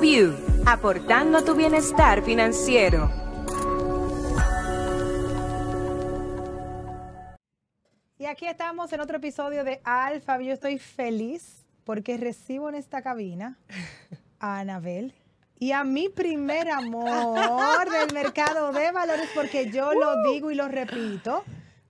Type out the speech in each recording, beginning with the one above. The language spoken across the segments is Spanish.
View, aportando tu bienestar financiero. Y aquí estamos en otro episodio de View. Estoy feliz porque recibo en esta cabina a Anabel y a mi primer amor del mercado de valores, porque yo lo digo y lo repito,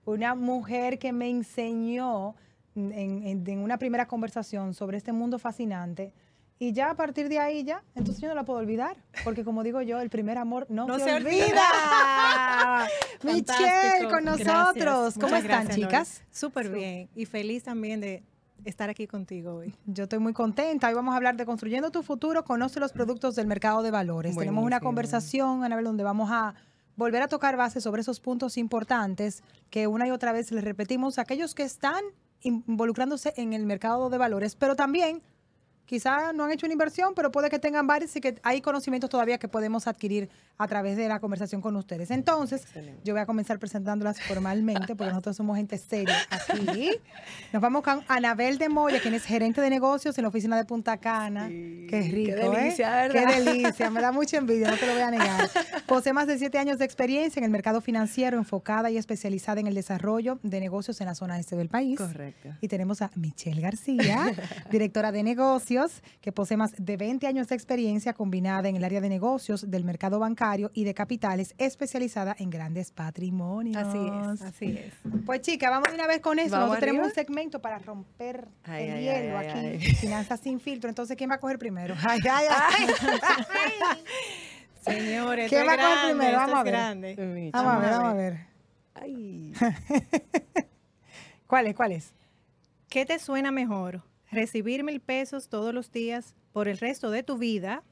una mujer que me enseñó en, en, una primera conversación sobre este mundo fascinante, y ya a partir de ahí ya, entonces yo no la puedo olvidar, porque como digo yo, el primer amor no, se, olvida. Michelle con nosotros. ¿Cómo están, chicas? Súper bien y feliz también de estar aquí contigo hoy. Yo estoy muy contenta. Hoy vamos a hablar de Construyendo tu futuro, conoce los productos del mercado de valores. Tenemos una conversación, Anabel, donde vamos a volver a tocar base sobre esos puntos importantes que una y otra vez les repetimos a aquellos que están involucrándose en el mercado de valores, pero también quizá no han hecho una inversión, pero puede que tengan varios y que hay conocimientos todavía que podemos adquirir a través de la conversación con ustedes. Entonces, yo voy a comenzar presentándolas formalmente porque nosotros somos gente seria aquí. Nos vamos con Anabel de Moya, quien es gerente de negocios en la oficina de Punta Cana. qué rico, qué ¿eh? delicia, ¿verdad? Qué delicia, me da mucha envidia, no te lo voy a negar. Posee más de siete años de experiencia en el mercado financiero, enfocada y especializada en el desarrollo de negocios en la zona este del país. Correcto. Y tenemos a Michelle García, directora de negocios que posee más de 20 años de experiencia combinada en el área de negocios, del mercado bancario y de capitales, especializada en grandes patrimonios. Así es, así es. Pues chica, vamos de una vez con eso. tenemos un segmento para romper el hielo aquí. Finanzas sin filtro. Entonces, ¿quién va a coger primero? Ay, ay, ay. Señores, ¿quién va a coger primero? Vamos a ver. Grande. Vamos a ver, vamos a ver. ¿Cuál es? ¿Cuál es? ¿Qué te suena mejor? recibir mil pesos todos los días por el resto de tu vida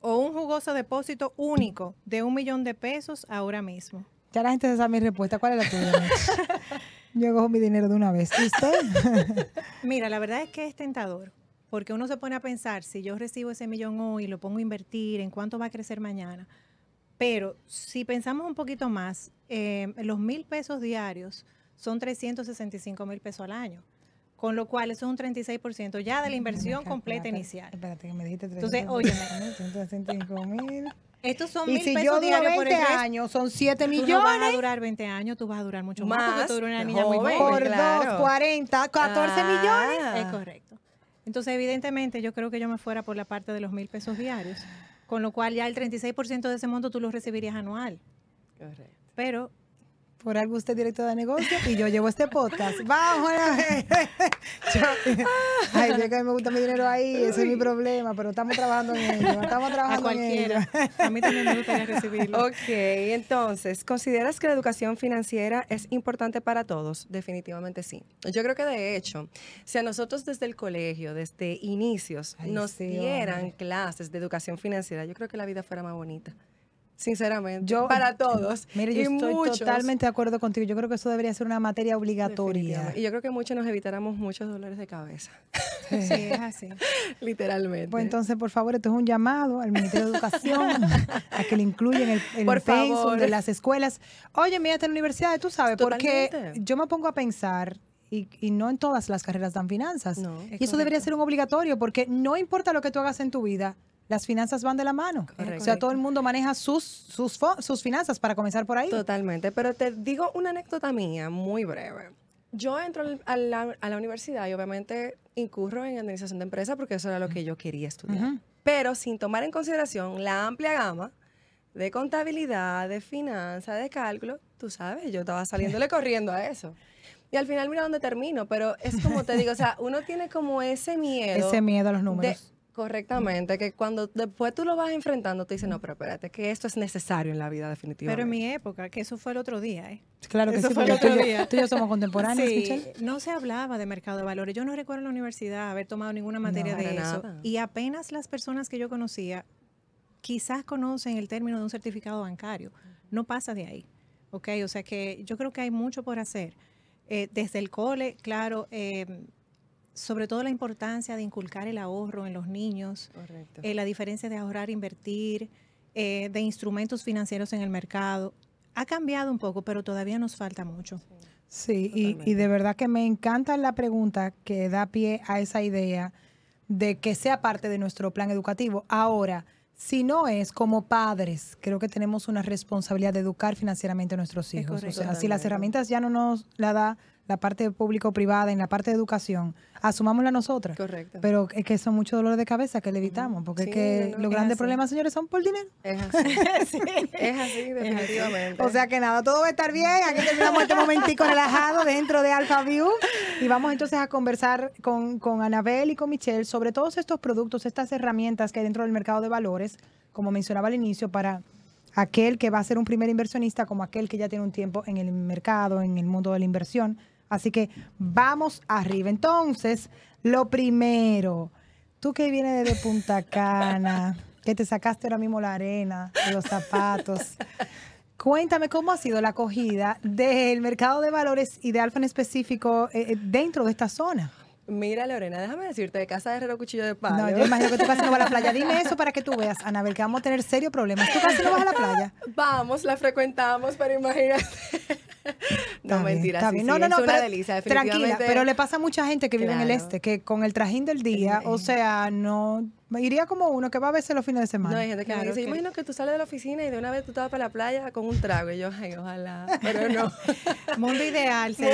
o un jugoso depósito único de un millón de pesos ahora mismo. Ya la gente se sabe mi respuesta. ¿Cuál es la tuya? Yo cojo mi dinero de una vez. Mira, la verdad es que es tentador. Porque uno se pone a pensar, si yo recibo ese millón hoy lo pongo a invertir, ¿en cuánto va a crecer mañana? Pero si pensamos un poquito más, eh, los mil pesos diarios son 365 mil pesos al año con lo cual eso es un 36% ya de la inversión completa inicial. Espérate, que me dijiste 36. Entonces, Estos son y si pesos yo diarios 20 por años, son 7 millones. Tú no vas a durar 20 años, tú vas a durar mucho más, más porque tú eres una niña muy buena. Por 2, 40, 14 millones. Es correcto. Entonces, evidentemente, yo creo que yo me fuera por la parte de los mil pesos diarios, con lo cual ya el 36% de ese monto tú lo recibirías anual. Correcto. Pero por algo usted es de negocio y yo llevo este podcast. Vamos ah. ay, yo que me gusta mi dinero ahí, ese es mi problema, pero estamos trabajando en ello. Estamos trabajando cualquiera. En ello. A mí también me gustaría recibirlo. Ok, entonces, ¿consideras que la educación financiera es importante para todos? Definitivamente sí. Yo creo que de hecho, si a nosotros desde el colegio, desde inicios, nos dieran clases de educación financiera, yo creo que la vida fuera más bonita sinceramente, yo, para todos. Mire, yo estoy totalmente de acuerdo contigo. Yo creo que eso debería ser una materia obligatoria. Y yo creo que muchos nos evitáramos muchos dolores de cabeza. Sí, es así. Literalmente. Pues entonces, por favor, esto es un llamado al Ministerio de Educación a que le incluyan el, el de las escuelas. Oye, mira, en universidades, tú sabes, porque yo me pongo a pensar y, no en todas las carreras dan finanzas. y eso debería ser un obligatorio, porque no importa lo que tú hagas en tu vida, las finanzas van de la mano. O sea, todo el mundo maneja sus, sus, sus finanzas para comenzar por ahí. Totalmente, pero te digo una anécdota mía muy breve. Yo entro a la, universidad y obviamente incurro en administración de empresa porque eso era lo que yo quería estudiar. Pero sin tomar en consideración la amplia gama de contabilidad, de finanzas, de cálculo, tú sabes, yo estaba saliéndole corriendo a eso. Y al final mira dónde termino, pero es como te digo, o sea, uno tiene como ese miedo. Ese miedo a los números. Correctamente, que cuando después tú lo vas enfrentando, te dicen, no, pero espérate, que esto es necesario en la vida definitiva. Pero en mi época, que eso fue el otro día, ¿eh? Claro que eso fue el otro día. tú y yo somos contemporáneos, sí, No se hablaba de mercado de valores. Yo no recuerdo en la universidad haber tomado ninguna materia de eso. Y apenas las personas que yo conocía quizás conocen el término de un certificado bancario. No pasa de ahí, ¿ok? O sea que yo creo que hay mucho por hacer. Eh, desde el cole, claro, eh, sobre todo la importancia de inculcar el ahorro en los niños, eh, la diferencia de ahorrar, invertir, eh, de instrumentos financieros en el mercado. Ha cambiado un poco, pero todavía nos falta mucho. Sí, y, de verdad que me encanta la pregunta que da pie a esa idea de que sea parte de nuestro plan educativo. Ahora, si no es como padres, creo que tenemos una responsabilidad de educar financieramente a nuestros hijos. o sea, si las herramientas ya no nos la da la parte público-privada, en la parte de educación, asumámosla nosotras. Correcto. Pero es que son muchos dolores de cabeza que le evitamos, porque es que los grandes problemas, señores, son por dinero. Es así. Es así, definitivamente. O sea que nada, todo va a estar bien. Aquí tenemos este momentico relajado dentro de Alphaview. View. Y vamos entonces a conversar con, con Anabel y con Michelle sobre todos estos productos, estas herramientas que hay dentro del mercado de valores, como mencionaba al inicio, para aquel que va a ser un primer inversionista como aquel que ya tiene un tiempo en el mercado, en el mundo de la inversión Así que vamos arriba. Entonces, lo primero, tú que vienes de Punta Cana, que te sacaste ahora mismo la arena los zapatos. Cuéntame cómo ha sido la acogida del mercado de valores y de Alfa en específico eh, eh, dentro de esta zona. Mira, Lorena, déjame decirte, de casa de herrero cuchillo de palo. No, yo imagino que tú casi no vas a la playa. Dime eso para que tú veas, Anabel, que vamos a tener serios problemas. Tú casi no vas a la playa. Vamos, la frecuentamos, pero imagínate. no, mentira. no, no, no, pero, tranquila. Pero le pasa a mucha gente que vive en el este, que con el trajín del día, o sea, no. Iría como uno que va a verse los fines de semana. No, hay que me imagino que tú sales de la oficina y de una vez tú te vas para la playa con un trago. Y yo, ojalá, pero no. Mundo ideal sí.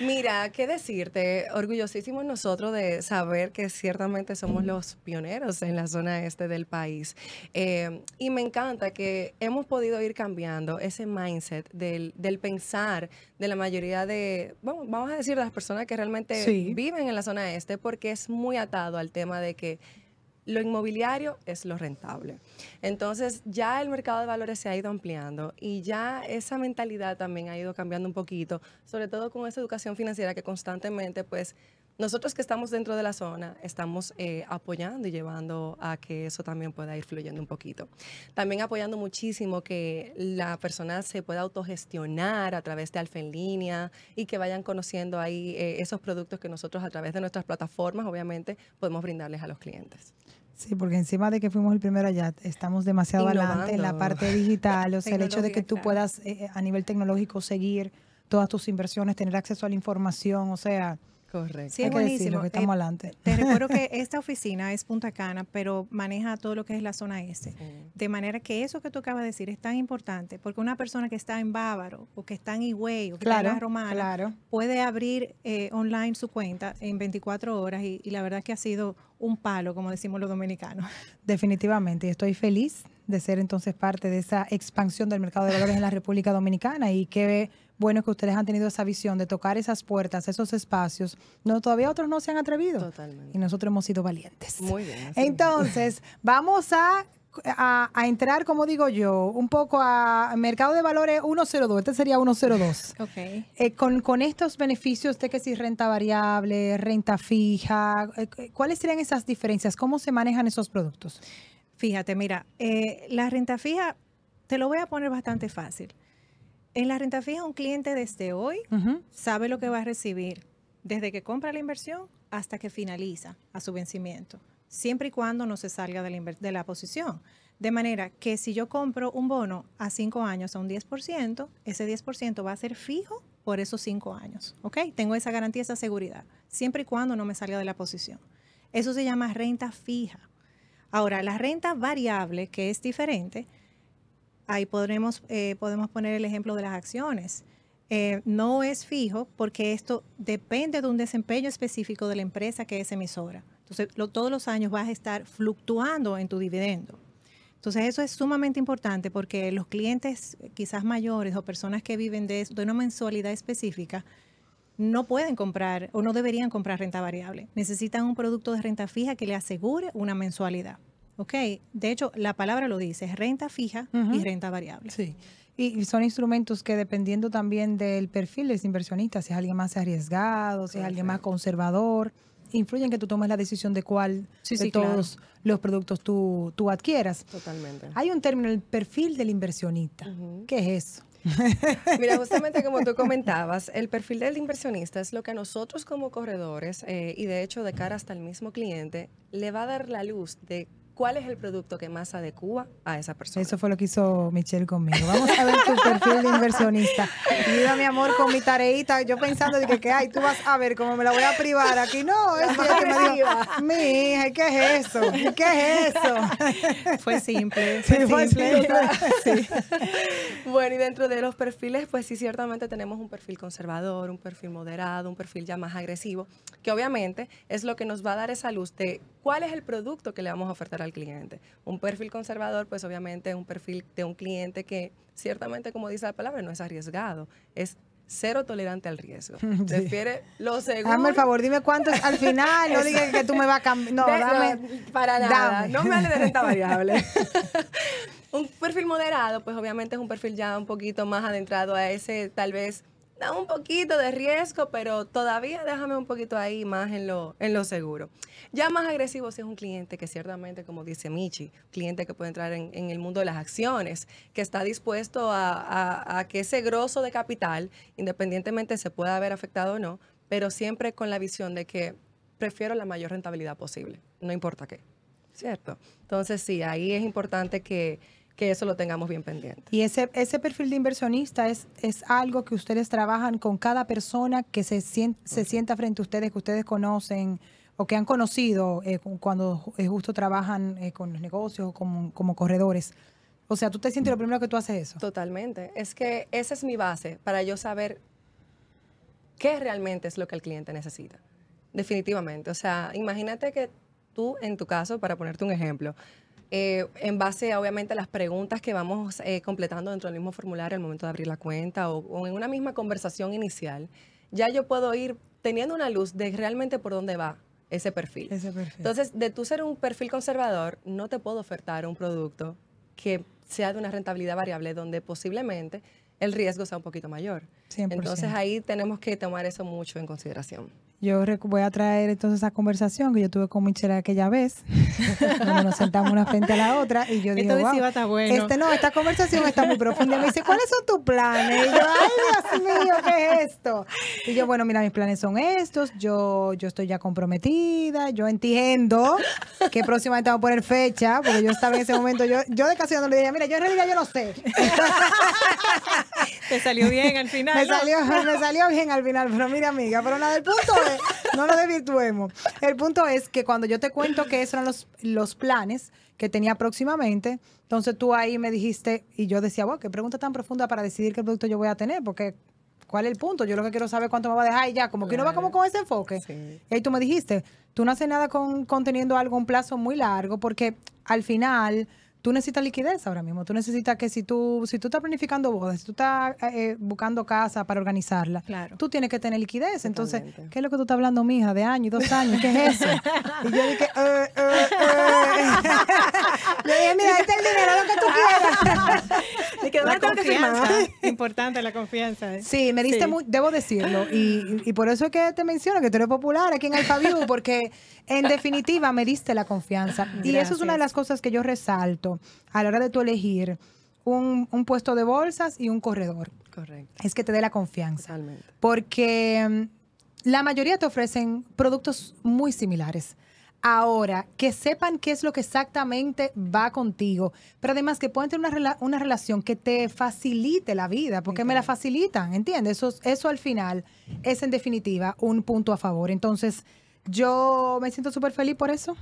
Mira, qué decirte, orgullosísimos nosotros de saber que ciertamente somos los pioneros en la zona este del país. Eh, y me encanta que hemos podido ir cambiando ese mindset de del, pensar de la mayoría de, vamos a decir, las personas que realmente viven en la zona este, porque es muy atado al tema de que lo inmobiliario es lo rentable. Entonces ya el mercado de valores se ha ido ampliando y ya esa mentalidad también ha ido cambiando un poquito, sobre todo con esa educación financiera que constantemente pues nosotros que estamos dentro de la zona estamos eh, apoyando y llevando a que eso también pueda ir fluyendo un poquito. También apoyando muchísimo que la persona se pueda autogestionar a través de Alfa en línea y que vayan conociendo ahí eh, esos productos que nosotros a través de nuestras plataformas obviamente podemos brindarles a los clientes. Sí, porque encima de que fuimos el primero allá, estamos demasiado adelante en la parte digital, o sea, el hecho de que tú puedas eh, a nivel tecnológico seguir todas tus inversiones, tener acceso a la información, o sea, Correcto. Sí, es buenísimo. que eh, estamos adelante. Te recuerdo que esta oficina es Punta Cana, pero maneja todo lo que es la zona S, este. De manera que eso que tú acabas de decir es tan importante, porque una persona que está en Bávaro, o que está en Higüey, o que está en la Romana, puede abrir eh, online su cuenta en 24 horas y, la verdad que ha sido un palo, como decimos los dominicanos. Definitivamente, y estoy feliz de ser entonces parte de esa expansión del mercado de valores en la República Dominicana y que bueno que ustedes han tenido esa visión de tocar esas puertas, esos espacios, no todavía otros no se han atrevido. Totalmente. Y nosotros hemos sido valientes. Muy bien. Entonces, vamos a entrar, como digo yo, un poco a mercado de valores 102, este sería 102. Okay. Eh, con, con, estos beneficios de que si renta variable, renta fija, eh, ¿cuáles serían esas diferencias? ¿Cómo se manejan esos productos? Fíjate, mira, eh, la renta fija te lo voy a poner bastante fácil. En la renta fija, un cliente desde hoy sabe lo que va a recibir desde que compra la inversión hasta que finaliza a su vencimiento, siempre y cuando no se salga de la, posición. De manera que si yo compro un bono a 5 años a un 10%, ese 10% va a ser fijo por esos 5 años. ¿Ok? Tengo esa garantía, esa seguridad, siempre y cuando no me salga de la posición. Eso se llama renta fija. Ahora, la renta variable, que es diferente, Ahí podremos, eh, podemos poner el ejemplo de las acciones. Eh, no es fijo porque esto depende de un desempeño específico de la empresa que es emisora. Entonces, todos los años vas a estar fluctuando en tu dividendo. Entonces, eso es sumamente importante porque los clientes eh, quizás mayores o personas que viven de, de una mensualidad específica no pueden comprar o no deberían comprar renta variable. Necesitan un producto de renta fija que le asegure una mensualidad. ¿ok? De hecho, la palabra lo dice, renta fija y renta variable. Sí. Y, son instrumentos que dependiendo también del perfil del inversionista, si es alguien más arriesgado, si es alguien más conservador, influyen que tú tomes la decisión de cuál de todos los productos tú, adquieras. Totalmente. Hay un término, el perfil del inversionista. ¿Qué es eso? Mira, justamente como tú comentabas, el perfil del inversionista es lo que a nosotros como corredores eh, y de hecho de cara hasta el mismo cliente le va a dar la luz de ¿Cuál es el producto que más adecua a esa persona? Eso fue lo que hizo Michelle conmigo. Vamos a ver tu perfil de inversionista. Mira, mi amor, con mi tareita. Yo pensando, de que, tú vas a ver cómo me la voy a privar aquí. No, es que me mi hija, ¿qué es eso? ¿Qué es eso? Fue simple. fue simple. Bueno, y dentro de los perfiles, pues sí, ciertamente tenemos un perfil conservador, un perfil moderado, un perfil ya más agresivo, que obviamente es lo que nos va a dar esa luz de cuál es el producto que le vamos a ofertar al cliente. Un perfil conservador, pues obviamente es un perfil de un cliente que ciertamente, como dice la palabra, no es arriesgado, es cero tolerante al riesgo. Prefiere los lo seguro. Dame el favor, dime cuánto es al final, no digas que tú me vas a cambiar. No, dame. para nada, no me hable de renta variable. un perfil moderado, pues obviamente es un perfil ya un poquito más adentrado a ese tal vez da un poquito de riesgo, pero todavía déjame un poquito ahí más en lo, en lo seguro. Ya más agresivo si es un cliente que ciertamente, como dice Michi, cliente que puede entrar en, el mundo de las acciones, que está dispuesto a, a, que ese grosso de capital, independientemente se pueda haber afectado o no, pero siempre con la visión de que prefiero la mayor rentabilidad posible, no importa qué, ¿cierto? Entonces sí, ahí es importante que que eso lo tengamos bien pendiente. Y ese, ese perfil de inversionista es, es algo que ustedes trabajan con cada persona que se, sienta, se sienta frente a ustedes, que ustedes conocen o que han conocido eh, cuando eh, justo trabajan eh, con los negocios o como, como corredores. O sea, tú te sientes lo primero que tú haces eso. Totalmente. Es que esa es mi base para yo saber qué realmente es lo que el cliente necesita. Definitivamente. O sea, imagínate que tú, en tu caso, para ponerte un ejemplo, eh, en base obviamente a las preguntas que vamos eh, completando dentro del mismo formulario al momento de abrir la cuenta o, en una misma conversación inicial, ya yo puedo ir teniendo una luz de realmente por dónde va ese perfil. Entonces, de tú ser un perfil conservador, no te puedo ofertar un producto que sea de una rentabilidad variable donde posiblemente el riesgo sea un poquito mayor. Entonces ahí tenemos que tomar eso mucho en consideración. Yo voy a traer entonces esa conversación que yo tuve con Michelle aquella vez, cuando nos sentamos una frente a la otra y yo digo wow, este no, esta conversación está muy profunda. Y me dice, ¿cuáles son tus planes? Y yo, ay, Dios mío, ¿qué es esto? Y yo, bueno, mira, mis planes son estos, yo, yo estoy ya comprometida, yo entiendo que próximamente vamos a poner fecha, porque yo estaba en ese momento, yo, yo de casi no le dije, mira, yo en realidad yo no sé. Te salió bien al final. me, salió, me salió bien al final, pero mira, amiga, pero nada del punto no lo desvirtuemos. El punto es que cuando yo te cuento que esos eran los, los planes que tenía próximamente, entonces tú ahí me dijiste, y yo decía, wow, qué pregunta tan profunda para decidir qué producto yo voy a tener, porque ¿cuál es el punto? Yo lo que quiero saber es cuánto me va a dejar y ya, como que no va como con ese enfoque. Y ahí tú me dijiste, tú no haces nada con conteniendo algo plazo muy largo, porque al final tú necesitas liquidez ahora mismo. Tú necesitas que si tú, si tú estás planificando bodas, si tú estás eh, eh, buscando casa para organizarla, claro. tú tienes que tener liquidez. Entonces, ¿qué es lo que tú estás hablando, mija? De y dos años, ¿qué es eso? y yo dije, eh, eh mira, este es el dinero, lo que tú quieras. que la confianza. Importante la confianza. Sí, me diste muy, debo decirlo. Y, y, por eso es que te menciono que te eres popular aquí en Alphaview, porque en definitiva me diste la confianza. Y eso es una de las cosas que yo resalto a la hora de tú elegir un, puesto de bolsas y un corredor. Correcto. Es que te dé la confianza. Porque mm, la mayoría te ofrecen productos muy similares. Ahora, que sepan qué es lo que exactamente va contigo, pero además que puedan tener una, relación que te facilite la vida, porque me la facilitan, ¿entiendes? Eso, eso al final es en definitiva un punto a favor. Entonces, yo me siento súper feliz por eso.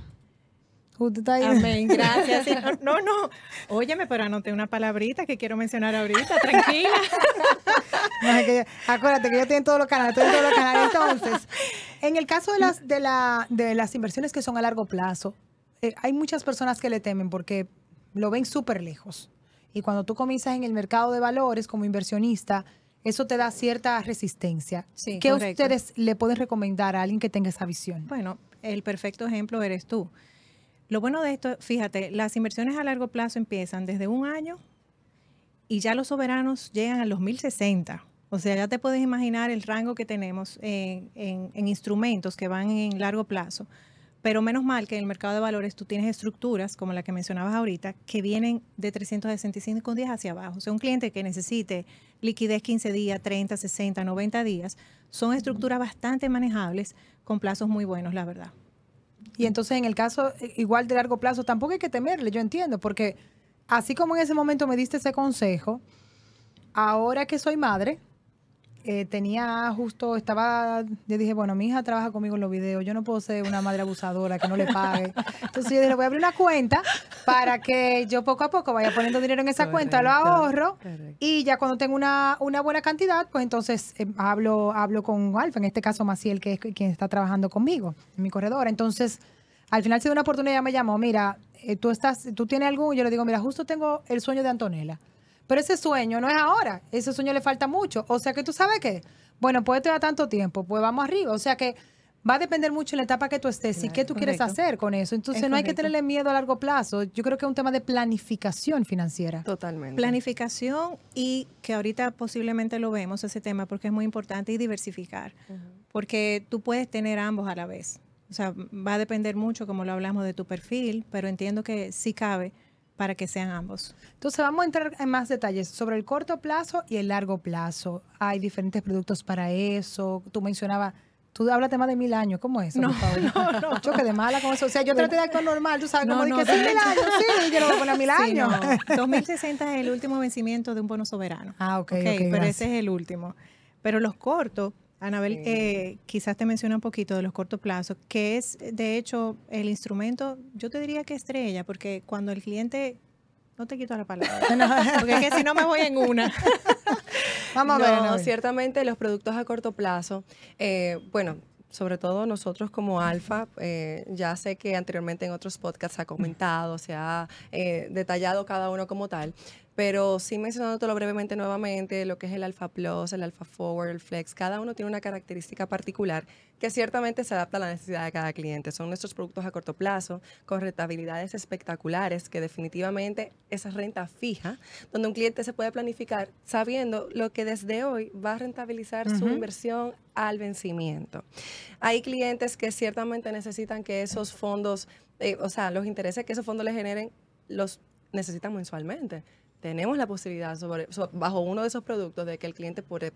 Amén. Gracias, No, no. Óyeme, pero anoté una palabrita que quiero mencionar ahorita. Tranquila. que, acuérdate que yo tengo todos los canales, todos los canales. Entonces, en el caso de las, de, la, de las inversiones que son a largo plazo, eh, hay muchas personas que le temen porque lo ven súper lejos. Y cuando tú comienzas en el mercado de valores como inversionista, eso te da cierta resistencia. ¿Qué ustedes le pueden recomendar a alguien que tenga esa visión? Bueno, el perfecto ejemplo eres tú. Lo bueno de esto, fíjate, las inversiones a largo plazo empiezan desde un año y ya los soberanos llegan a los 1060. O sea, ya te puedes imaginar el rango que tenemos eh, en, instrumentos que van en largo plazo. Pero menos mal que en el mercado de valores tú tienes estructuras, como la que mencionabas ahorita, que vienen de 365 días hacia abajo. O sea, un cliente que necesite liquidez 15 días, 30, 60, 90 días, son estructuras bastante manejables con plazos muy buenos, la verdad. Y entonces en el caso eh, igual de largo plazo tampoco hay que temerle, yo entiendo, porque así como en ese momento me diste ese consejo, ahora que soy madre, eh, tenía justo, estaba, yo dije, bueno, mi hija trabaja conmigo en los videos, yo no puedo ser una madre abusadora que no le pague. Entonces yo dije, voy a abrir una cuenta para que yo poco a poco vaya poniendo dinero en esa cuenta, lo ahorro y ya cuando tengo una, una buena cantidad, pues entonces eh, hablo, hablo con Alfa, en este caso Maciel, que es quien está trabajando conmigo en mi corredor. Entonces, al final se dio una oportunidad, me llamó, mira, eh, tú estás, tú tienes algo, yo le digo, mira, justo tengo el sueño de Antonella. Pero ese sueño no es ahora, ese sueño le falta mucho. O sea que tú sabes qué, bueno, puede tener tanto tiempo, pues vamos arriba. O sea que va a depender mucho en la etapa que tú estés y qué tú quieres hacer con eso. Entonces no hay que tenerle miedo a largo plazo. Yo creo que es un tema de planificación financiera. Totalmente. Planificación y que ahorita posiblemente lo vemos ese tema porque es muy importante y diversificar. Porque tú puedes tener ambos a la vez. O sea, va a depender mucho, como lo hablamos, de tu perfil, pero entiendo que sí cabe para que sean ambos. Entonces vamos a entrar en más detalles sobre el corto plazo y el largo plazo. Hay diferentes productos para eso. Tú mencionabas Tú hablas más de mil años, ¿cómo es eso? No, no, no. Yo quedé mala con eso. O sea, yo traté de actuar normal, tú sabes, como no, dije, mil años, sí, yo lo voy a poner mil años. 2060 es el último vencimiento de un bono soberano. Ah, ok. okay, pero ese es el último. Pero los cortos Anabel, eh, quizás te menciona un poquito de los corto plazos, que es de hecho el instrumento, yo te diría que estrella, porque cuando el cliente, no te quito la palabra, porque es que si no me voy en una. Vamos a ver. ciertamente los productos a corto plazo, eh, bueno, sobre todo nosotros como Alfa, eh, ya sé que anteriormente en otros podcasts ha comentado, se ha detallado cada uno como tal, pero sí mencionándolo brevemente nuevamente, lo que es el Alpha Plus, el Alpha Forward, el Flex, cada uno tiene una característica particular que ciertamente se adapta a la necesidad de cada cliente. Son nuestros productos a corto plazo, con rentabilidades espectaculares, que definitivamente esa renta fija, donde un cliente se puede planificar sabiendo lo que desde hoy va a rentabilizar su inversión al vencimiento. Hay clientes que ciertamente necesitan que esos fondos, eh, o sea, los intereses que esos fondos le generen, los necesitan mensualmente tenemos la posibilidad bajo uno de esos productos de que el cliente pues,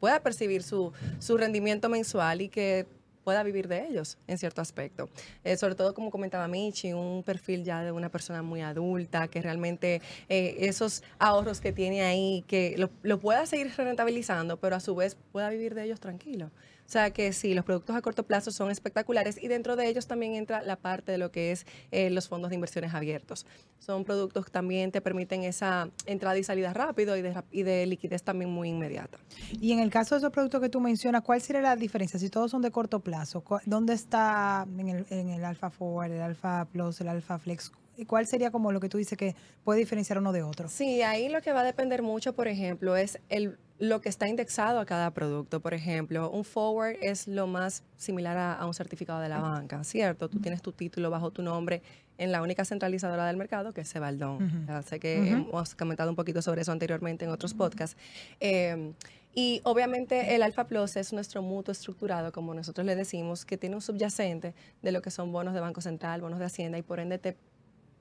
pueda percibir su, su rendimiento mensual y que pueda vivir de ellos en cierto aspecto. Eh, sobre todo, como comentaba Michi, un perfil ya de una persona muy adulta, que realmente eh, esos ahorros que tiene ahí, que lo, pueda seguir rentabilizando, pero a su vez pueda vivir de ellos tranquilo. O sea que sí, los productos a corto plazo son espectaculares y dentro de ellos también entra la parte de lo que es eh, los fondos de inversiones abiertos. Son productos que también te permiten esa entrada y salida rápido y de, y de liquidez también muy inmediata. Y en el caso de esos productos que tú mencionas, ¿cuál sería la diferencia? Si todos son de corto plazo, ¿dónde está en el, Alpha el Forward, el Alpha Plus, el Alpha Flex? ¿Cuál sería como lo que tú dices que puede diferenciar uno de otro? Sí, ahí lo que va a depender mucho, por ejemplo, es el lo que está indexado a cada producto. Por ejemplo, un forward es lo más similar a, un certificado de la banca, ¿cierto? Tú tienes tu título bajo tu nombre en la única centralizadora del mercado, que es Cebaldón. Sé que hemos comentado un poquito sobre eso anteriormente en otros podcasts. Em, y obviamente el Alfa Plus es nuestro mutuo estructurado, como nosotros le decimos, que tiene un subyacente de lo que son bonos de Banco Central, bonos de Hacienda, y por ende te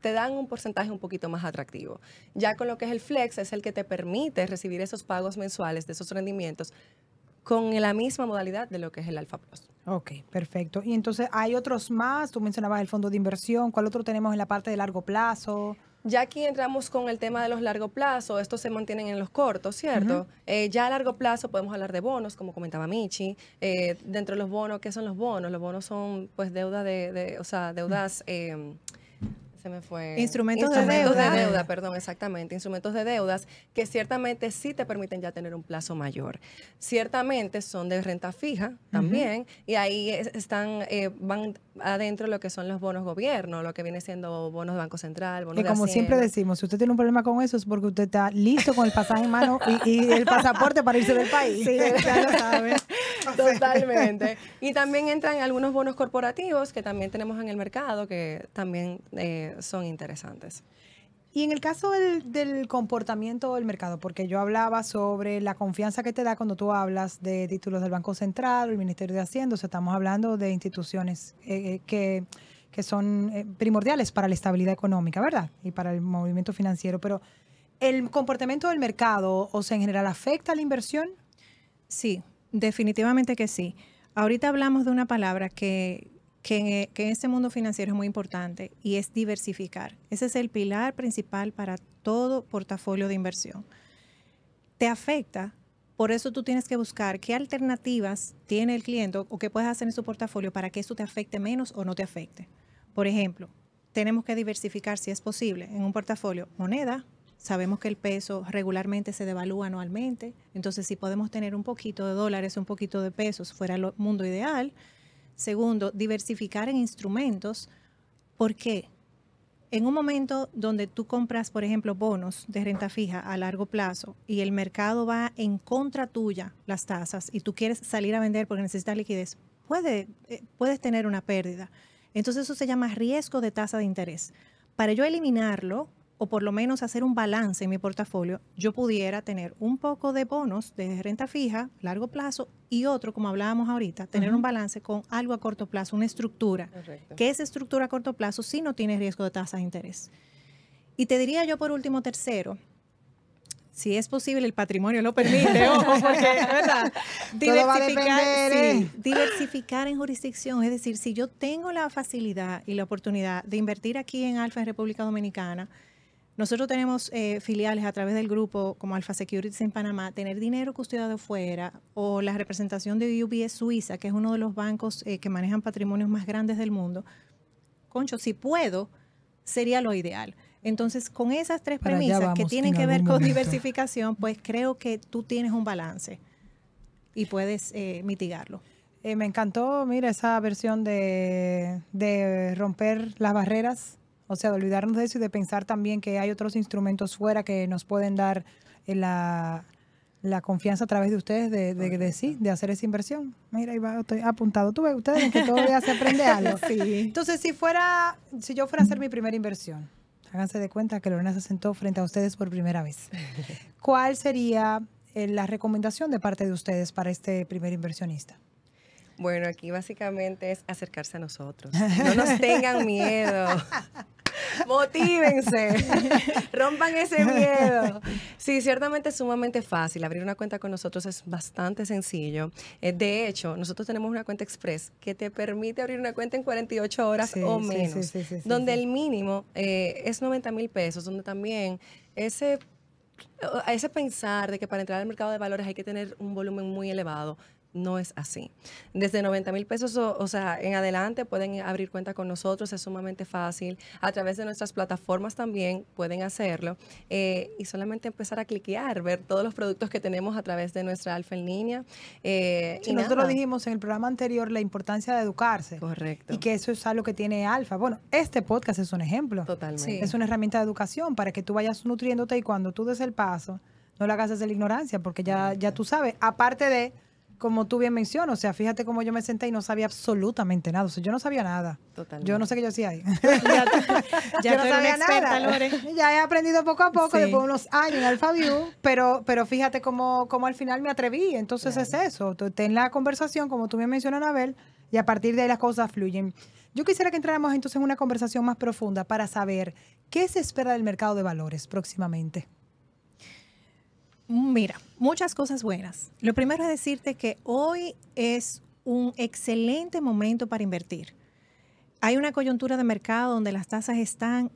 te dan un porcentaje un poquito más atractivo. Ya con lo que es el flex, es el que te permite recibir esos pagos mensuales de esos rendimientos con la misma modalidad de lo que es el Alfa Plus. Ok, perfecto. Y entonces, ¿hay otros más? Tú mencionabas el fondo de inversión. ¿Cuál otro tenemos en la parte de largo plazo? Ya aquí entramos con el tema de los largo plazo, estos se mantienen en los cortos, ¿cierto? Eh, ya a largo plazo podemos hablar de bonos, como comentaba Michi. Eh, dentro de los bonos, ¿qué son los bonos? Los bonos son pues deuda de, o sea, deudas em, se me fue. Instrumentos, de, deuda. perdón, exactamente. Instrumentos de deudas que ciertamente sí te permiten ya tener un plazo mayor. Ciertamente son de renta fija también y ahí están, eh, van adentro lo que son los bonos gobierno, lo que viene siendo bonos de Banco Central, bonos y como siempre decimos, si usted tiene un problema con eso es porque usted está listo con el pasaje en mano y, el pasaporte para irse del país. Sí, ya lo sabe. Totalmente. Y también entran algunos bonos corporativos que también tenemos en el mercado que también eh, son interesantes. Y en el caso del, comportamiento del mercado, porque yo hablaba sobre la confianza que te da cuando tú hablas de títulos del Banco Central, el Ministerio de Hacienda, o sea, estamos hablando de instituciones eh, eh, que, que, son primordiales para la estabilidad económica, ¿verdad? Y para el movimiento financiero. Pero el comportamiento del mercado, o sea, en general, ¿afecta a la inversión? Sí, Definitivamente que sí. Ahorita hablamos de una palabra que, en este mundo financiero es muy importante y es diversificar. Ese es el pilar principal para todo portafolio de inversión. Te afecta, por eso tú tienes que buscar qué alternativas tiene el cliente o qué puedes hacer en su portafolio para que eso te afecte menos o no te afecte. Por ejemplo, tenemos que diversificar si es posible en un portafolio moneda, Sabemos que el peso regularmente se devalúa anualmente, entonces si podemos tener un poquito de dólares, un poquito de pesos, fuera el mundo ideal. Segundo, diversificar en instrumentos. ¿Por qué? En un momento donde tú compras, por ejemplo, bonos de renta fija a largo plazo y el mercado va en contra tuya las tasas y tú quieres salir a vender porque necesitas liquidez, puede, eh, puedes tener una pérdida. Entonces eso se llama riesgo de tasa de interés. Para yo eliminarlo, o por lo menos hacer un balance en mi portafolio, yo pudiera tener un poco de bonos de renta fija, largo plazo, y otro, como hablábamos ahorita, tener un balance con algo a corto plazo, una estructura, que es estructura a corto plazo si no tiene riesgo de tasa de interés. Y te diría yo por último, tercero, si es posible, el patrimonio lo permite, Diversificar, diversificar en jurisdicción, es decir, si yo tengo la facilidad y la oportunidad de invertir aquí en Alfa, en República Dominicana, nosotros tenemos eh, filiales a través del grupo como Alfa Securities en Panamá, tener dinero custodiado fuera o la representación de UBS Suiza, que es uno de los bancos eh, que manejan patrimonios más grandes del mundo. Concho, si puedo, sería lo ideal. Entonces, con esas tres premisas que tienen que ver con diversificación, pues creo que tú tienes un balance y puedes eh, mitigarlo. me encantó, mira, esa versión de, de romper las barreras o sea, de olvidarnos de eso y de pensar también que hay otros instrumentos fuera que nos pueden dar eh, la, confianza a través de ustedes de, de, hacer esa inversión. Mira, ahí va, estoy apuntado. Tú ves, ustedes que todavía se aprende algo. Entonces, si fuera, si yo fuera a hacer mi primera inversión, háganse de cuenta que Lorena se sentó frente a ustedes por primera vez. ¿Cuál sería eh, la recomendación de parte de ustedes para este primer inversionista? Bueno, aquí básicamente es acercarse a nosotros. No nos tengan miedo. Motívense. Rompan ese miedo. Sí, ciertamente es sumamente fácil. Abrir una cuenta con nosotros es bastante sencillo. Eh, de hecho, nosotros tenemos una cuenta express que te permite abrir una cuenta en 48 horas o menos, donde el mínimo eh, es 90 mil pesos, donde también ese ese pensar de que para entrar al mercado de valores hay que tener un volumen muy elevado no es así. Desde 90 mil pesos, o, sea, en adelante pueden abrir cuenta con nosotros, es sumamente fácil. A través de nuestras plataformas también pueden hacerlo eh, y solamente empezar a cliquear, ver todos los productos que tenemos a través de nuestra alfa en línea. Eh, y nosotros lo dijimos en el programa anterior la importancia de educarse. Correcto. Y que eso es algo que tiene alfa. Bueno, este podcast es un ejemplo. Totalmente. Es una herramienta de educación para que tú vayas nutriéndote y cuando tú des el paso, no la hagas desde la ignorancia, porque ya, ya tú sabes. Aparte de como tú bien mencionas, o sea, fíjate cómo yo me senté y no sabía absolutamente nada, o sea, yo no sabía nada. Totalmente. Yo no sé qué yo hacía ahí. ya, no sabía nada. Lore. Ya he aprendido poco a poco, después de unos años en AlphaView, pero, pero fíjate cómo, cómo al final me atreví. Entonces es eso, en la conversación, como tú bien mencionas, Anabel, y a partir de ahí las cosas fluyen. Yo quisiera que entráramos entonces en una conversación más profunda para saber qué se espera del mercado de valores próximamente. Mira, muchas cosas buenas. Lo primero es decirte que hoy es un excelente momento para invertir. Hay una coyuntura de mercado donde las tasas están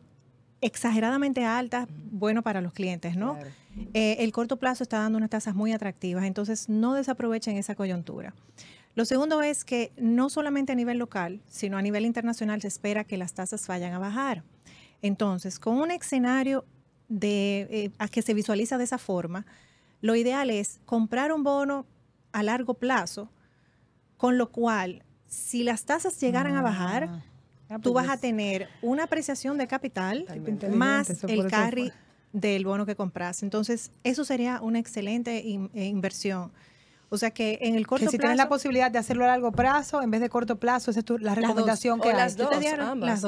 exageradamente altas, bueno para los clientes, ¿no? Eh, el corto plazo está dando unas tasas muy atractivas, entonces no desaprovechen esa coyuntura. Lo segundo es que no solamente a nivel local, sino a nivel internacional se espera que las tasas vayan a bajar. Entonces, con un escenario de, eh, a que se visualiza de esa forma, lo ideal es comprar un bono a largo plazo, con lo cual, si las tasas llegaran a bajar, ah. Ah, tú pues vas a tener una apreciación de capital más el carry del bono que compras. Entonces, eso sería una excelente eh, inversión. O sea que en el corto que si tienes la posibilidad de hacerlo a largo plazo, en vez de corto plazo, esa es tu, la recomendación que Las dos,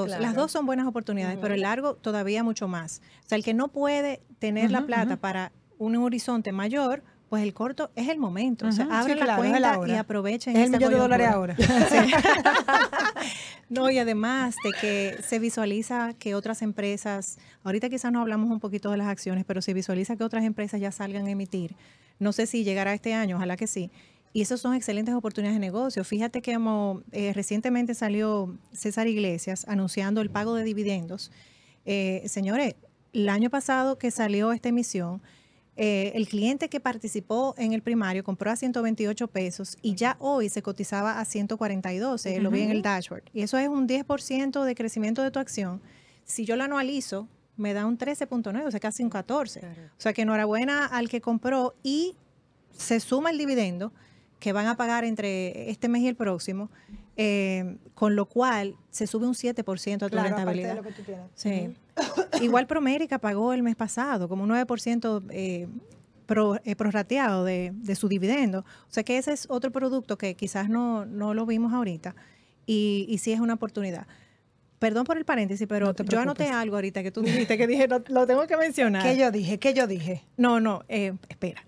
las, dos son buenas oportunidades, pero el largo todavía mucho más. O sea, el que no puede tener la plata para un horizonte mayor, pues el corto es el momento. O sea, abre la cuenta y aprovechen. Es el este millón de dólares ahora. no, y además de que se visualiza que otras empresas, ahorita quizás no hablamos un poquito de las acciones, pero se visualiza que otras empresas ya salgan a emitir. No sé si llegará este año, ojalá que sí. Y esas son excelentes oportunidades de negocio. Fíjate que eh, recientemente salió César Iglesias anunciando el pago de dividendos. Eh, señores, el año pasado que salió esta emisión, eh, el cliente que participó en el primario compró a 128 pesos y ya hoy se cotizaba a 142, lo vi en el dashboard. Y eso es un 10% de crecimiento de tu acción. Si yo lo anualizo, me da un 13.9, o sea, casi un 14. O sea, que enhorabuena al que compró y se suma el dividendo que van a pagar entre este mes y el próximo. Eh, con lo cual se sube un 7% a tu rentabilidad. Igual Promérica pagó el mes pasado como un 9% eh, eh, prorrateado de, su dividendo. O sea que ese es otro producto que quizás no, no lo vimos ahorita y, y sí es una oportunidad. Perdón por el paréntesis, pero yo anoté algo ahorita que tú dijiste que dije, lo tengo que mencionar. ¿Qué yo dije? ¿Qué yo dije? No, no, eh, espera.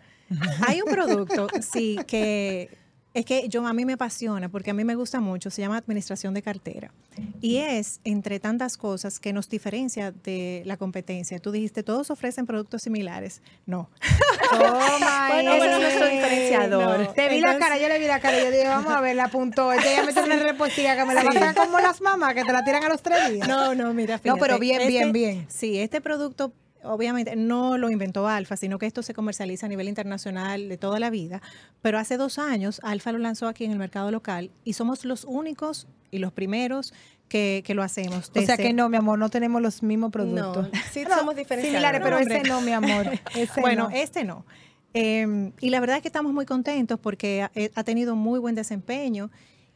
Hay un producto, sí, que es que yo a mí me apasiona porque a mí me gusta mucho, se llama administración de cartera. Y es, entre tantas cosas, que nos diferencia de la competencia. Tú dijiste, todos ofrecen productos similares. No. Oh bueno, bueno, nuestro diferenciador. Te vi la cara, yo le vi la cara, yo dije, vamos a ver, la apuntó. Ella ya me tiene una repostilla que me la pasan como las mamás, que te la tiran a los tres días. No, no, mira, fíjate. No, pero bien, bien, este bien. Sí, este producto obviamente no lo inventó Alfa, sino que esto se comercializa a nivel internacional de toda la vida, pero hace dos años Alfa lo lanzó aquí en el mercado local y somos los únicos y los primeros que, lo hacemos. O sea que no, mi amor, no tenemos los mismos productos. No, sí, somos diferentes. Similares, pero ese no, mi amor. bueno, este no. Em, y la verdad es que estamos muy contentos porque ha, eh, ha, tenido muy buen desempeño.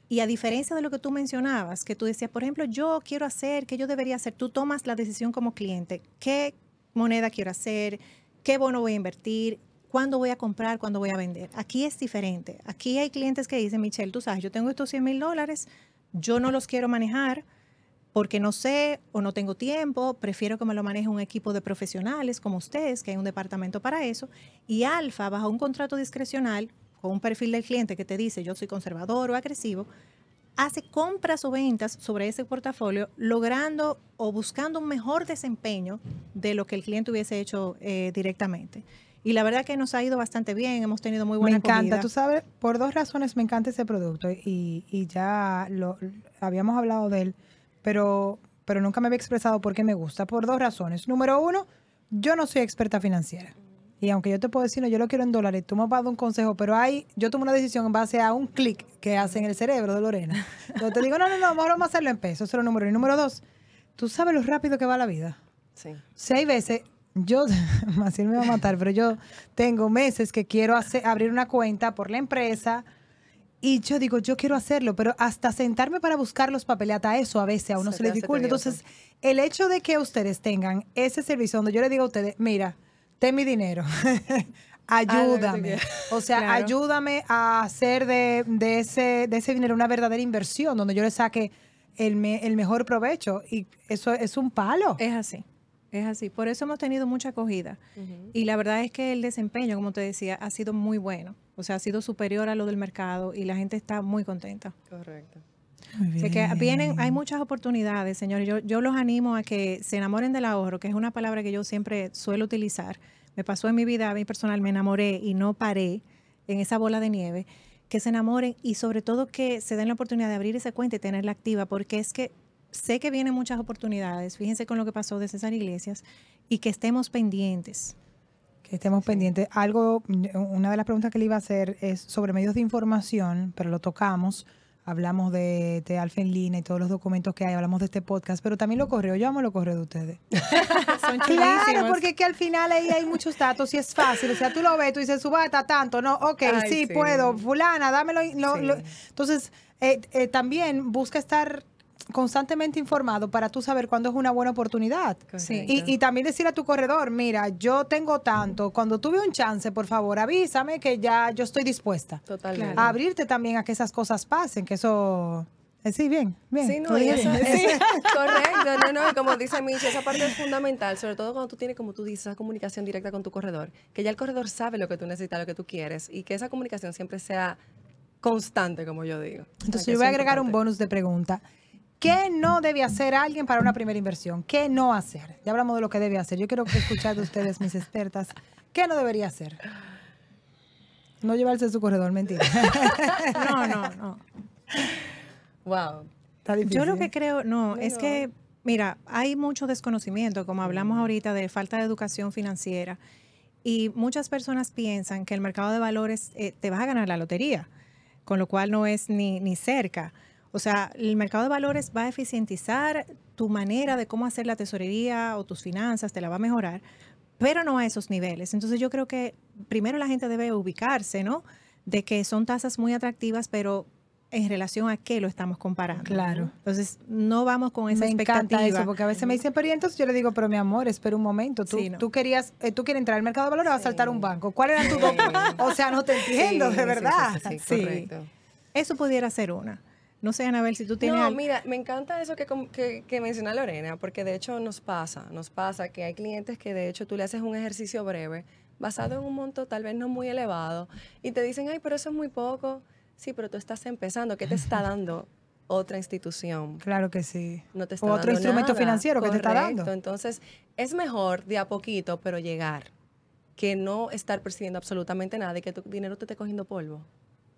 Y a diferencia de lo que tú mencionabas, que tú decías, por ejemplo, yo quiero hacer, que yo debería hacer, tú tomas la decisión como cliente. ¿Qué, moneda quiero hacer, qué bono voy a invertir, cuándo voy a comprar, cuándo voy a vender. Aquí es diferente. Aquí hay clientes que dicen, Michelle, tú sabes, yo tengo estos 100 mil dólares, yo no los quiero manejar porque no sé o no tengo tiempo, prefiero que me lo maneje un equipo de profesionales como ustedes, que hay un departamento para eso, y Alfa, bajo un contrato discrecional, con un perfil del cliente que te dice yo soy conservador o agresivo, hace compras o ventas sobre ese portafolio, logrando o buscando un mejor desempeño de lo que el cliente hubiese hecho eh, directamente. Y la verdad que nos ha ido bastante bien, hemos tenido muy buena Me encanta, tú sabes, por dos razones me encanta ese producto y, ya lo, habíamos hablado de él, pero, pero nunca me había expresado por qué me gusta, por dos razones. Número uno, yo no soy experta financiera. Y aunque yo te puedo decir, no, yo lo quiero en dólares, tú me has dado un consejo, pero ahí yo tomo una decisión en base a un clic que hace en el cerebro de Lorena. Entonces te digo, no, no, no, mejor vamos a hacerlo en pesos, eso es lo número. Y número dos, tú sabes lo rápido que va la vida. Sí. Si hay veces, yo, no me va a matar, pero yo tengo meses que quiero hacer, abrir una cuenta por la empresa y yo digo, yo quiero hacerlo, pero hasta sentarme para buscar los papeles, eso a veces a uno se, se le dificulta. Entonces, el hecho de que ustedes tengan ese servicio donde yo le digo a ustedes, mira, mi dinero. Ah, ayúdame. O sea, ayúdame a hacer de, ese, de ese dinero una verdadera inversión, donde yo le saque el, el mejor provecho. Y eso es un palo. Es así. Es así. Por eso hemos tenido mucha acogida. Y la verdad es que el desempeño, como te decía, ha sido muy bueno. O sea, ha sido superior a lo del mercado y la gente está muy contenta. Correcto que hay muchas oportunidades, señores. Yo, yo los animo a que se enamoren del ahorro, que es una palabra que yo siempre suelo utilizar. Me pasó en mi vida, a mí personal, me enamoré y no paré en esa bola de nieve. Que se enamoren y sobre todo que se den la oportunidad de abrir esa cuenta y tenerla activa, porque es que sé que vienen muchas oportunidades. Fíjense con lo que pasó de César Iglesias y que estemos pendientes. Que estemos pendientes. Algo, una de las preguntas que le iba a hacer es sobre medios de información, pero lo tocamos hablamos de, de Lina y todos los documentos que hay, hablamos de este podcast, pero también lo corrió, yo amo lo corrió de ustedes. Son claro, porque es que al final ahí hay muchos datos y es fácil, o sea, tú lo ves, tú dices, subata tanto, no, ok, sí, puedo, fulana, dámelo. Entonces, eh, eh, también busca estar constantemente informado para tú saber cuándo es una buena oportunidad. Y, también decir a tu corredor, mira, yo tengo tanto, cuando tuve un chance, por favor, avísame que ya yo estoy dispuesta. Totalmente. A abrirte también a que esas cosas pasen, que eso... Eh, sí, bien, bien. correcto, no, no, como dice Michi, esa parte es fundamental, sobre todo cuando tú tienes, como tú dices, esa comunicación directa con tu corredor, que ya el corredor sabe lo que tú necesitas, lo que tú quieres, y que esa comunicación siempre sea constante, como yo digo. Entonces, yo voy a agregar un bonus de pregunta. ¿Qué no debe hacer alguien para una primera inversión? ¿Qué no hacer? Ya hablamos de lo que debe hacer. Yo quiero escuchar de ustedes, mis expertas, ¿qué no debería hacer? No llevarse su corredor, mentira. No, no, no. Wow. Está difícil. Yo lo que ¿eh? creo, no, es que, mira, hay mucho desconocimiento, como hablamos ahorita, de falta de educación financiera. Y muchas personas piensan que el mercado de valores eh, te vas a ganar la lotería, con lo cual no es ni, ni cerca. O sea, el mercado de valores va a eficientizar tu manera de cómo hacer la tesorería o tus finanzas, te la va a mejorar, pero no a esos niveles. Entonces yo creo que primero la gente debe ubicarse, ¿no? De que son tasas muy atractivas, pero en relación a qué lo estamos comparando. Claro. Entonces, no vamos con esa expectativa. porque a veces me dicen, pero entonces yo le digo, pero mi amor, espera un momento, tú, sí, tú querías, eh, tú quieres entrar al mercado de valores, o vas a saltar un banco. ¿Cuál era tu sí. O sea, no te entiendo, de verdad. Sí, correcto. Eso pudiera ser una. No sé, Anabel, si tú tienes... No, mira, me encanta eso que, menciona Lorena, porque de hecho nos pasa, nos pasa que hay clientes que de hecho tú le haces un ejercicio breve, basado en un monto tal vez no muy elevado, y te dicen, ay, pero eso es muy poco. Sí, pero tú estás empezando, ¿qué te está dando otra institución? Claro que sí. No te está o otro instrumento financiero que te está dando. Entonces, es mejor de a poquito, pero llegar, que no estar percibiendo absolutamente nada y que tu dinero te esté cogiendo polvo.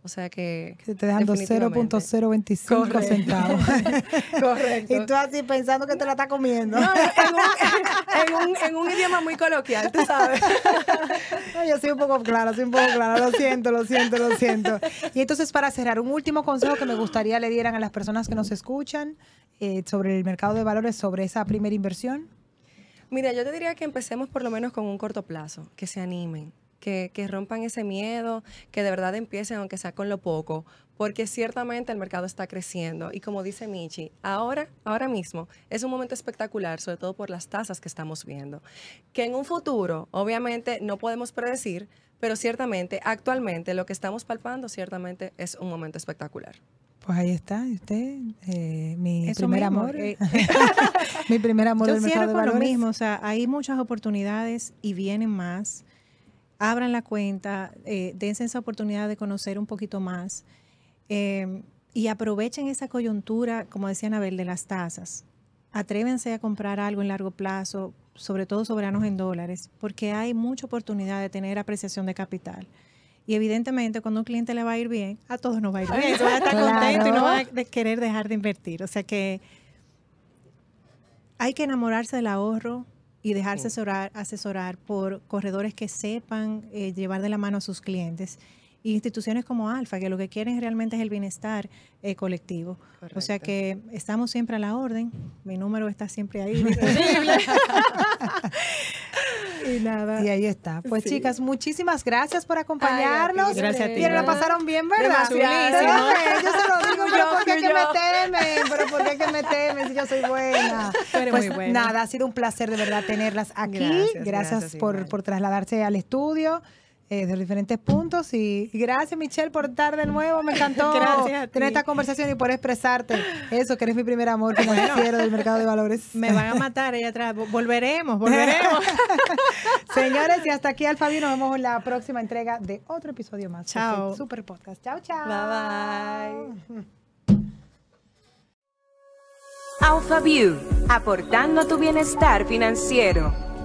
O sea que. Se te dejan 0.025 centavos. Correcto. Y tú así pensando que te la está comiendo. en, un, idioma muy coloquial, tú sabes. yo soy un poco clara, soy un poco clara. Lo siento, lo siento, lo siento. Y entonces, para cerrar, un último consejo que me gustaría le dieran a las personas que nos escuchan eh, sobre el mercado de valores, sobre esa primera inversión. Mira, yo te diría que empecemos por lo menos con un corto plazo, que se animen que, rompan ese miedo, que de verdad empiecen, aunque sea con lo poco, porque ciertamente el mercado está creciendo. Y como dice Michi, ahora, ahora mismo es un momento espectacular, sobre todo por las tasas que estamos viendo, que en un futuro, obviamente, no podemos predecir, pero ciertamente, actualmente, lo que estamos palpando, ciertamente es un momento espectacular. Pues ahí está, usted, eh, eh. mi, primer amor, mi primer amor. mercado de valores. lo mismo, o sea, hay muchas oportunidades y vienen más abran la cuenta, eh, dense esa oportunidad de conocer un poquito más eh, y aprovechen esa coyuntura, como decía Anabel, de las tasas. Atrévense a comprar algo en largo plazo, sobre todo soberanos en dólares, porque hay mucha oportunidad de tener apreciación de capital. Y evidentemente, cuando un cliente le va a ir bien, a todos nos va a ir bien. va a estar contento y no va a querer dejar de invertir. O sea que hay que enamorarse del ahorro, y dejarse asesorar, asesorar por corredores que sepan eh, llevar de la mano a sus clientes instituciones como Alfa, que lo que quieren realmente es el bienestar eh, colectivo. O sea que estamos siempre a la orden, mi número está siempre ahí. y nada. Y ahí está. Pues chicas, muchísimas gracias por acompañarnos. gracias a ti. Y la pasaron bien, ¿verdad? Yo se lo digo, yo ¿por qué que me temen? ¿Pero por qué que me temen si yo soy buena? Pues, muy buena. nada, ha sido un placer de verdad tenerlas aquí. Gracias, por, por trasladarse al estudio. Eh, de diferentes puntos. Y, gracias, Michelle, por estar de nuevo. Me encantó tener esta conversación y por expresarte eso, que eres mi primer amor como bueno, del mercado de valores. Me van a matar ahí atrás. Volveremos, volveremos. Señores, y hasta aquí, Alfabi. Nos vemos en la próxima entrega de otro episodio más. Este chao. Super Podcast. Chao, chao. Bye, bye. Alfa aportando a tu bienestar financiero.